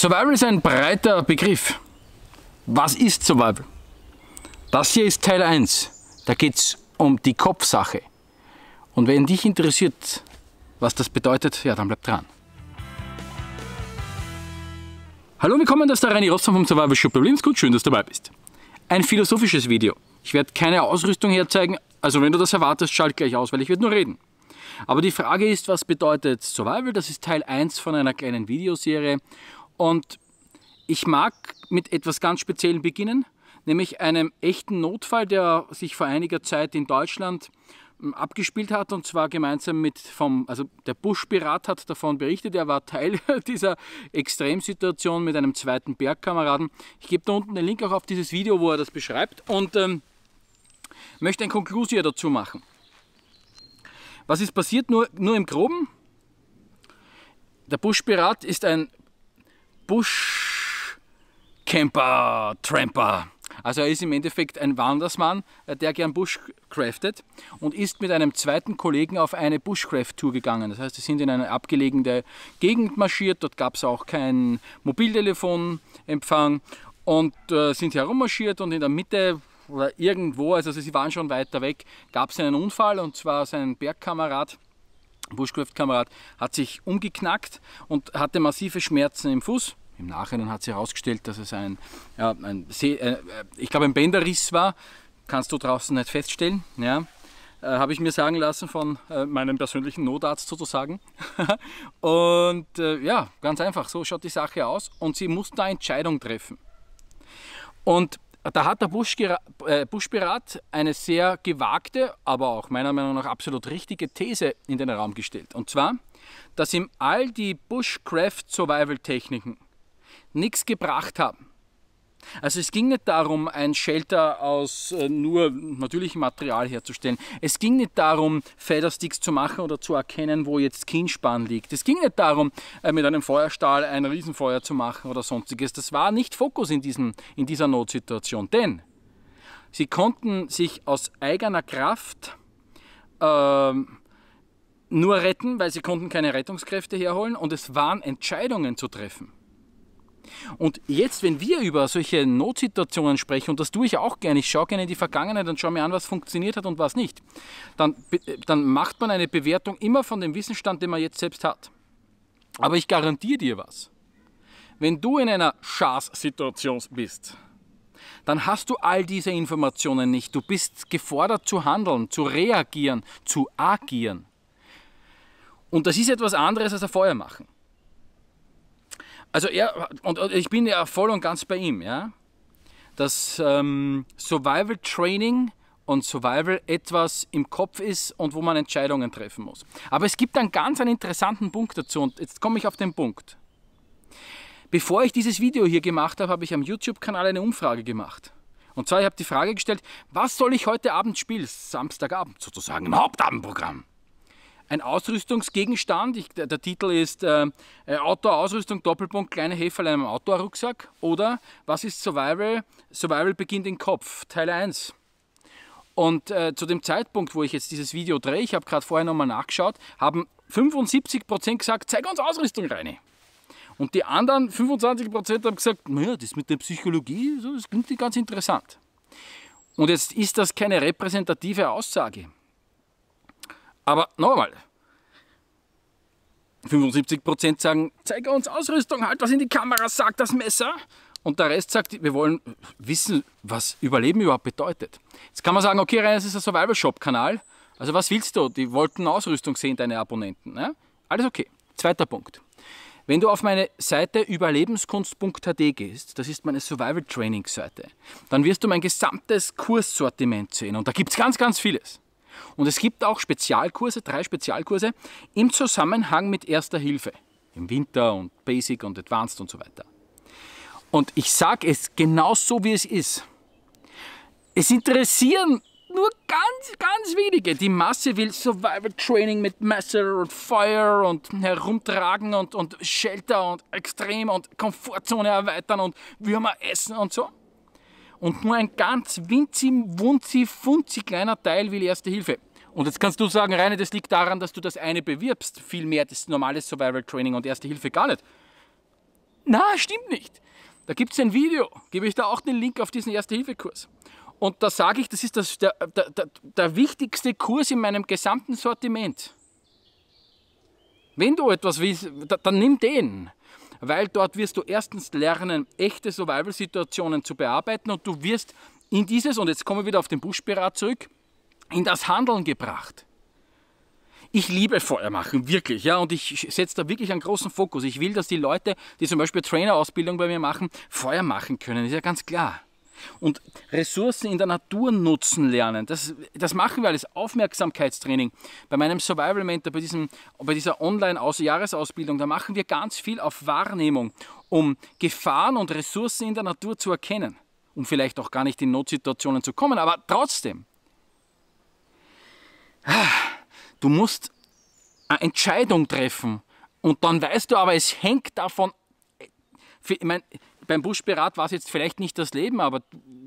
Survival ist ein breiter Begriff. Was ist Survival? Das hier ist Teil 1. Da geht es um die Kopfsache. Und wenn dich interessiert, was das bedeutet, ja, dann bleib dran. Hallo, willkommen, das ist der Reini Rossmann vom Survival Shop Gut, Schön, dass du dabei bist. Ein philosophisches Video. Ich werde keine Ausrüstung herzeigen, also wenn du das erwartest, schalt gleich aus, weil ich werde nur reden. Aber die Frage ist, was bedeutet Survival? Das ist Teil 1 von einer kleinen Videoserie und ich mag mit etwas ganz Speziellem beginnen, nämlich einem echten Notfall, der sich vor einiger Zeit in Deutschland hm, abgespielt hat und zwar gemeinsam mit vom, also der Bush-Pirat hat davon berichtet, er war Teil dieser Extremsituation mit einem zweiten Bergkameraden. Ich gebe da unten den Link auch auf dieses Video, wo er das beschreibt und ähm, möchte ein Konklusio dazu machen. Was ist passiert? Nur, nur im Groben. Der Bush-Pirat ist ein Bushcamper, Tramper. Also er ist im Endeffekt ein Wandersmann, äh, der gern Bushcraftet und ist mit einem zweiten Kollegen auf eine Bushcraft-Tour gegangen. Das heißt, sie sind in eine abgelegene Gegend marschiert, dort gab es auch keinen Mobiltelefonempfang und äh, sind herummarschiert und in der Mitte oder irgendwo, also sie waren schon weiter weg, gab es einen Unfall und zwar sein Bergkamerad Bushcraft-Kamerad hat sich umgeknackt und hatte massive Schmerzen im Fuß im Nachhinein hat sich herausgestellt, dass es ein, ja, ein See, äh, äh, ich glaube ein Bänderriss war. Kannst du draußen nicht feststellen. Ja. Äh, Habe ich mir sagen lassen von äh, meinem persönlichen Notarzt sozusagen. und äh, ja, ganz einfach, so schaut die Sache aus. Und sie muss da Entscheidung treffen. Und da hat der Buschpirat äh, eine sehr gewagte, aber auch meiner Meinung nach absolut richtige These in den Raum gestellt. Und zwar, dass ihm all die Bushcraft-Survival-Techniken nichts gebracht haben. Also es ging nicht darum, ein Shelter aus äh, nur natürlichem Material herzustellen. Es ging nicht darum, Feathersticks zu machen oder zu erkennen, wo jetzt Kinspan liegt. Es ging nicht darum, äh, mit einem Feuerstahl ein Riesenfeuer zu machen oder sonstiges. Das war nicht Fokus in, diesem, in dieser Notsituation. Denn sie konnten sich aus eigener Kraft äh, nur retten, weil sie konnten keine Rettungskräfte herholen und es waren Entscheidungen zu treffen. Und jetzt, wenn wir über solche Notsituationen sprechen, und das tue ich auch gerne, ich schaue gerne in die Vergangenheit und schaue mir an, was funktioniert hat und was nicht, dann, dann macht man eine Bewertung immer von dem Wissensstand, den man jetzt selbst hat. Aber ich garantiere dir was. Wenn du in einer Schaß-Situation bist, dann hast du all diese Informationen nicht. Du bist gefordert zu handeln, zu reagieren, zu agieren. Und das ist etwas anderes als ein Feuer machen. Also er, und ich bin ja voll und ganz bei ihm, ja. Dass ähm, Survival Training und Survival etwas im Kopf ist und wo man Entscheidungen treffen muss. Aber es gibt einen ganz einen interessanten Punkt dazu und jetzt komme ich auf den Punkt. Bevor ich dieses Video hier gemacht habe, habe ich am YouTube-Kanal eine Umfrage gemacht. Und zwar, ich habe die Frage gestellt, was soll ich heute Abend spielen? Samstagabend sozusagen, im Hauptabendprogramm ein Ausrüstungsgegenstand. Ich, der, der, Titel ist äh, äh Outdoor-Ausrüstung, Doppelpunkt, kleine Heferlein im Outdoor-Rucksack. Oder was ist Survival? Survival beginnt im Kopf, Teil 1. Und äh, zu dem Zeitpunkt, wo ich jetzt dieses Video drehe, ich habe gerade vorher nochmal nachgeschaut, haben 75% gesagt, zeig uns Ausrüstung rein. Und die anderen 25% haben gesagt, naja, das mit der Psychologie, das klingt ganz interessant. Und jetzt ist das keine repräsentative Aussage. Aber nochmal. 75% sagen, zeige uns Ausrüstung, halt was in die Kamera, sagt das Messer. Und der Rest sagt, wir wollen wissen, was Überleben überhaupt bedeutet. Jetzt kann man sagen, okay, Rainer, das ist ein Survival Shop Kanal. Also was willst du? Die wollten Ausrüstung sehen, deine Abonnenten. Ne? Alles okay. Zweiter Punkt. Wenn du auf meine Seite überlebenskunst.hd gehst, das ist meine Survival Training Seite, dann wirst du mein gesamtes Kurssortiment sehen. Und da gibt es ganz, ganz vieles. Und es gibt auch Spezialkurse, drei Spezialkurse im Zusammenhang mit Erster Hilfe. Im Winter und Basic und Advanced und so weiter. Und ich sage es genau so, wie es ist. Es interessieren nur ganz, ganz wenige. Die Masse will Survival Training mit Messer und Feuer und herumtragen und, und Shelter und Extrem und Komfortzone erweitern und Würmer essen und so. Und nur ein ganz winzig, wunzig, funzig kleiner Teil will Erste Hilfe. Und jetzt kannst du sagen, Rainer, das liegt daran, dass du das eine bewirbst, viel mehr das normale Survival Training und Erste Hilfe gar nicht. Na, stimmt nicht. Da gibt es ein Video, gebe ich da auch den Link auf diesen Erste-Hilfe-Kurs. Und da sage ich, das ist das, der, der, der, der wichtigste Kurs in meinem gesamten Sortiment. Wenn du etwas willst, dann nimm den weil dort wirst du erstens lernen, echte Survival-Situationen zu bearbeiten und du wirst in dieses, und jetzt kommen wir wieder auf den Buschpirat zurück, in das Handeln gebracht. Ich liebe Feuer machen, wirklich, ja, und ich setze da wirklich einen großen Fokus. Ich will, dass die Leute, die zum Beispiel Trainerausbildung bei mir machen, Feuer machen können, ist ja ganz klar und Ressourcen in der Natur nutzen lernen. Das, das machen wir alles. Aufmerksamkeitstraining. Bei meinem Survival Mentor, bei, diesem, bei dieser Online-Jahresausbildung, da machen wir ganz viel auf Wahrnehmung, um Gefahren und Ressourcen in der Natur zu erkennen. Um vielleicht auch gar nicht in Notsituationen zu kommen, aber trotzdem. Du musst eine Entscheidung treffen und dann weißt du aber, es hängt davon. Äh, ich meine, beim Buschpirat war es jetzt vielleicht nicht das Leben, aber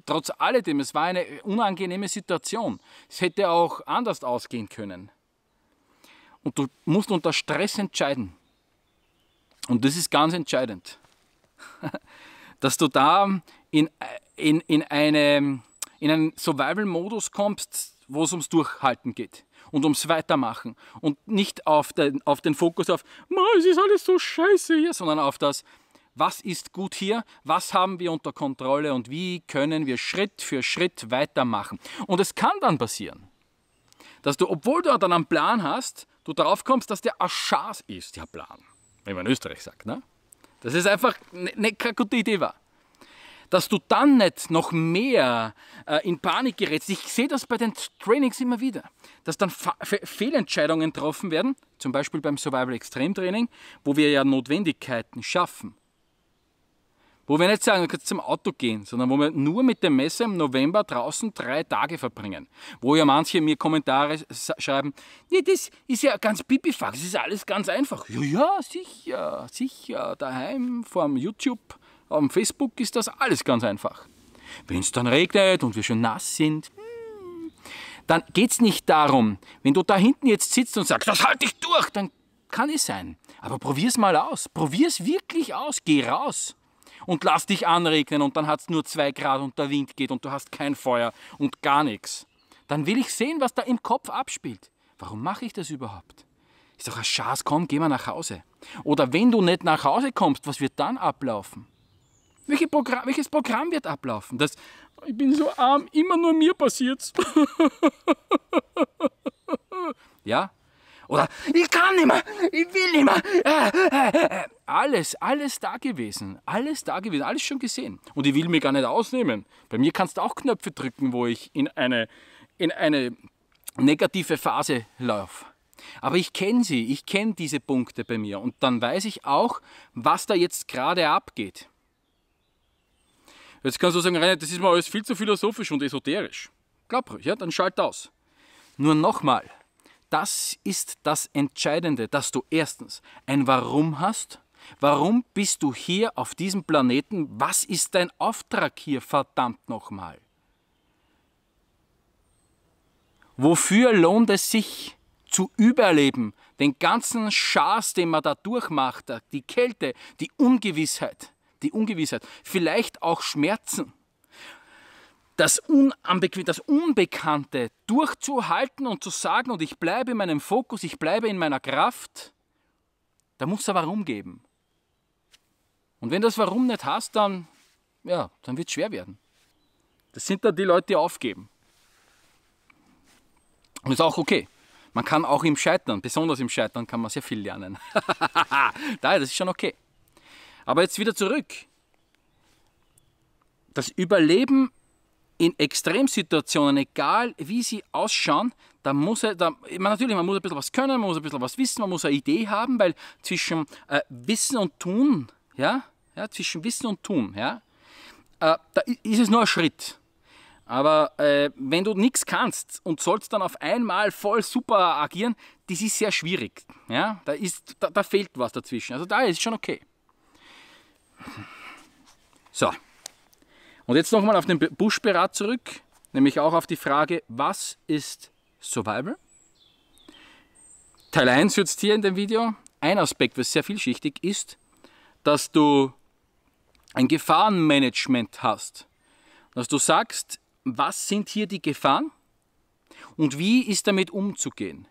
trotz alledem, es war eine unangenehme Situation. Es hätte auch anders ausgehen können. Und du musst unter Stress entscheiden. Und das ist ganz entscheidend, dass du da in, in, in, eine, in einen Survival-Modus kommst, wo es ums Durchhalten geht und ums Weitermachen und nicht auf den, auf den Fokus auf, es ist alles so scheiße hier, sondern auf das, was ist gut hier, was haben wir unter Kontrolle und wie können wir Schritt für Schritt weitermachen. Und es kann dann passieren, dass du, obwohl du dann einen Plan hast, du darauf kommst, dass der Aschas ist, der Plan. wie man in Österreich sagt, ne? Das ist einfach ne, keine gute Idee war dass du dann nicht noch mehr äh, in Panik gerätst. Ich sehe das bei den Trainings immer wieder, dass dann Fa Fe Fehlentscheidungen getroffen werden, zum Beispiel beim Survival Extrem Training, wo wir ja Notwendigkeiten schaffen. Wo wir nicht sagen, du kannst zum Auto gehen, sondern wo wir nur mit dem Messer im November draußen drei Tage verbringen. Wo ja manche mir Kommentare schreiben, nee, das ist ja ganz pipifax, das ist alles ganz einfach. Ja, ja, sicher, sicher, daheim, vorm YouTube, am Facebook ist das alles ganz einfach. Wenn es dann regnet und wir schon nass sind, hm, dann geht es nicht darum, wenn du da hinten jetzt sitzt und sagst, das halte ich durch, dann kann es sein. Aber probier's mal aus, probier's wirklich aus, geh raus und lass dich anregnen und dann hat es nur zwei Grad und der Wind geht und du hast kein Feuer und gar nichts. Dann will ich sehen, was da im Kopf abspielt. Warum mache ich das überhaupt? Ist doch ein Schatz, komm, geh mal nach Hause. Oder wenn du nicht nach Hause kommst, was wird dann ablaufen? Welche Progr welches Programm wird ablaufen? Das, ich bin so arm, immer nur mir passiert's. ja? Oder ich kann nicht mehr, ich will nicht mehr. Äh, äh, äh, alles, alles da gewesen. Alles da gewesen, alles schon gesehen. Und ich will mir gar nicht ausnehmen. Bei mir kannst du auch Knöpfe drücken, wo ich in eine, in eine negative Phase laufe. Aber ich kenne sie, ich kenne diese Punkte bei mir und dann weiß ich auch, was da jetzt gerade abgeht. Jetzt kannst du sagen, Rainer, das ist mir alles viel zu philosophisch und esoterisch. Glaub ruhig, ja, dann schalt aus. Nur nochmal, das ist das Entscheidende, dass du erstens ein Warum hast Warum bist du hier auf diesem Planeten? Was ist dein Auftrag hier, verdammt nochmal? Wofür lohnt es sich zu überleben? Den ganzen Schaß, den man da durchmacht, die Kälte, die Ungewissheit, die Ungewissheit, vielleicht auch Schmerzen. Das, das Unbekannte durchzuhalten und zu sagen, und ich bleibe in meinem Fokus, ich bleibe in meiner Kraft, da muss es aber rumgeben. Und wenn das Warum nicht hast, dann, ja, dann wird es schwer werden. Das sind dann die Leute, die aufgeben. Und das ist auch okay. Man kann auch im Scheitern, besonders im Scheitern, kann man sehr viel lernen. Daher, das ist schon okay. Aber jetzt wieder zurück. Das Überleben in Extremsituationen, egal wie sie ausschauen, da muss er, da, man, natürlich, man muss ein bisschen was können, man muss ein bisschen was wissen, man muss eine Idee haben, weil zwischen äh, Wissen und Tun, ja, ja, zwischen Wissen und Tun. Ja, äh, da ist es nur ein Schritt. Aber äh, wenn du nichts kannst und sollst dann auf einmal voll super agieren, das ist sehr schwierig. Ja? Da, ist, da, da fehlt was dazwischen. Also da ist schon okay. So. Und jetzt nochmal auf den Buschberat zurück, nämlich auch auf die Frage, was ist Survival? Teil 1 jetzt hier in dem Video. Ein Aspekt, was sehr vielschichtig ist, dass du ein Gefahrenmanagement hast. Dass du sagst, was sind hier die Gefahren und wie ist damit umzugehen.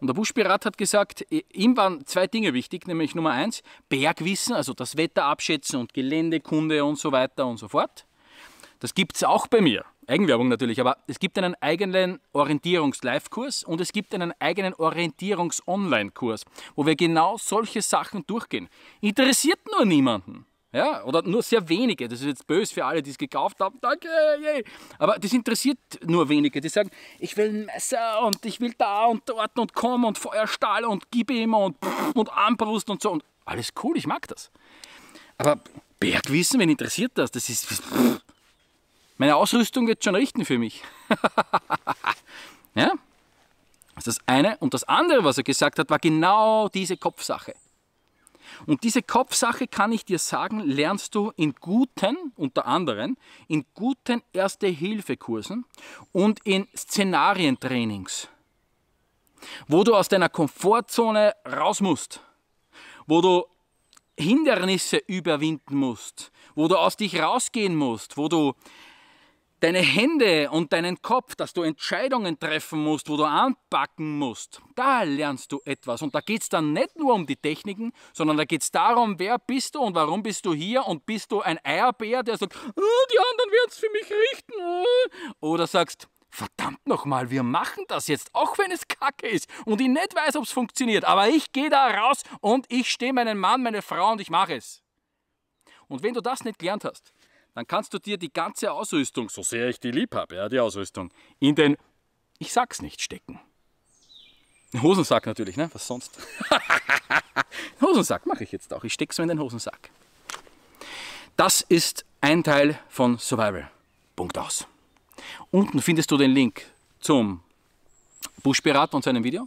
Und der Buschpirat hat gesagt, ihm waren zwei Dinge wichtig, nämlich Nummer eins, Bergwissen, also das Wetter abschätzen und Geländekunde und so weiter und so fort. Das gibt es auch bei mir. Eigenwerbung natürlich, aber es gibt einen eigenen Orientierungs-Live-Kurs und es gibt einen eigenen Orientierungs-Online-Kurs, wo wir genau solche Sachen durchgehen. Interessiert nur niemanden. Ja, oder nur sehr wenige. Das ist jetzt böse für alle, die es gekauft haben. Danke, yay. Aber das interessiert nur wenige. Die sagen, ich will ein Messer und ich will da und dort und komm und Feuerstahl und gib ihm und, und Armbrust und so. Und alles cool, ich mag das. Aber Bergwissen, wen interessiert das? Das ist. Meine Ausrüstung wird schon richten für mich. ja? Das ist das eine. Und das andere, was er gesagt hat, war genau diese Kopfsache. Und diese Kopfsache, kann ich dir sagen, lernst du in guten, unter anderem, in guten Erste-Hilfe-Kursen und in Szenarientrainings, wo du aus deiner Komfortzone raus musst, wo du Hindernisse überwinden musst, wo du aus dich rausgehen musst, wo du deine Hände und deinen Kopf, dass du Entscheidungen treffen musst, wo du anpacken musst. Da lernst du etwas. Und da geht es dann nicht nur um die Techniken, sondern da geht es darum, wer bist du und warum bist du hier und bist du ein Eierbär, der sagt, oh, die anderen werden es für mich richten. Oder sagst, verdammt nochmal, wir machen das jetzt, auch wenn es kacke ist und ich nicht weiß, ob es funktioniert. Aber ich gehe da raus und ich stehe meinen Mann, meine Frau und ich mache es. Und wenn du das nicht gelernt hast, dann kannst du dir die ganze Ausrüstung, so sehr ich die lieb habe, ja, die Ausrüstung, in den, ich sag's nicht, stecken. Hosensack natürlich, ne? Was sonst? Hosensack mache ich jetzt auch. Ich stecke so in den Hosensack. Das ist ein Teil von Survival. Punkt aus. Unten findest du den Link zum Buschpirat und seinem Video.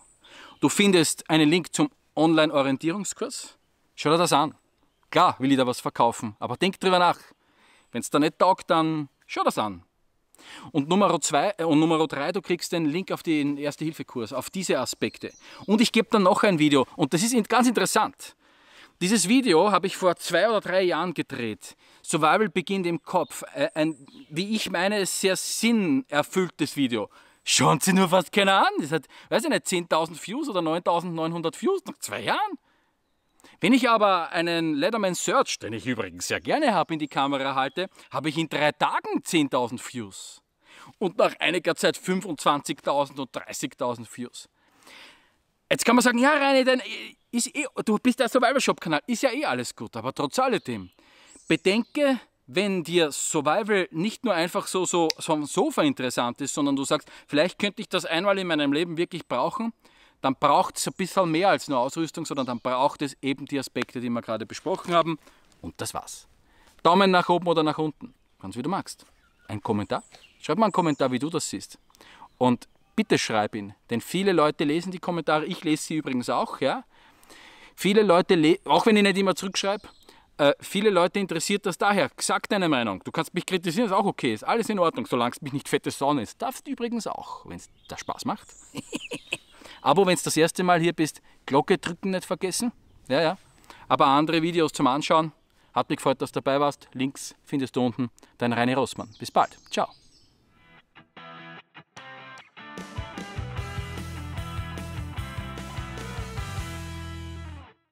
Du findest einen Link zum Online-Orientierungskurs. Schau dir das an. Klar will ich da was verkaufen, aber denk drüber nach. Wenn es da nicht taugt, dann schau das an. Und Nummer zwei äh, und Nummer drei, du kriegst den Link auf den Erste-Hilfe-Kurs, auf diese Aspekte. Und ich gebe dann noch ein Video und das ist ganz interessant. Dieses Video habe ich vor zwei oder drei Jahren gedreht. Survival beginnt im Kopf. Äh, ein, wie ich meine, sehr sinnerfülltes Video. Schauen Sie nur fast keiner an. Das hat, weiß ich nicht, 10.000 Views oder 9.900 Views nach zwei Jahren. Wenn ich aber einen Letterman Search, den ich übrigens sehr gerne habe, in die Kamera halte, habe ich in drei Tagen 10.000 Views. Und nach einiger Zeit 25.000 und 30.000 Views. Jetzt kann man sagen, ja Reini, denn ist eh, du bist der Survival Shop Kanal, ist ja eh alles gut, aber trotz alledem, bedenke, wenn dir Survival nicht nur einfach so, so vom Sofa interessant ist, sondern du sagst, vielleicht könnte ich das einmal in meinem Leben wirklich brauchen, dann braucht es ein bisschen mehr als nur Ausrüstung, sondern dann braucht es eben die Aspekte, die wir gerade besprochen haben. Und das war's. Daumen nach oben oder nach unten, ganz wie du magst. Ein Kommentar? Schreib mal einen Kommentar, wie du das siehst. Und bitte schreib ihn, denn viele Leute lesen die Kommentare, ich lese sie übrigens auch, ja. Viele Leute, auch wenn ich nicht immer zurückschreibe, äh, viele Leute interessiert das daher. Sag deine Meinung. Du kannst mich kritisieren, ist auch okay, ist alles in Ordnung, solange es mich nicht fette Sonne ist. Darfst du übrigens auch, wenn es da Spaß macht. Abo, wenn du das erste Mal hier bist, Glocke drücken nicht vergessen. Ja, ja. Aber andere Videos zum Anschauen. Hat mich gefreut, dass du dabei warst. Links findest du unten. Dein Rainer Rossmann. Bis bald. Ciao.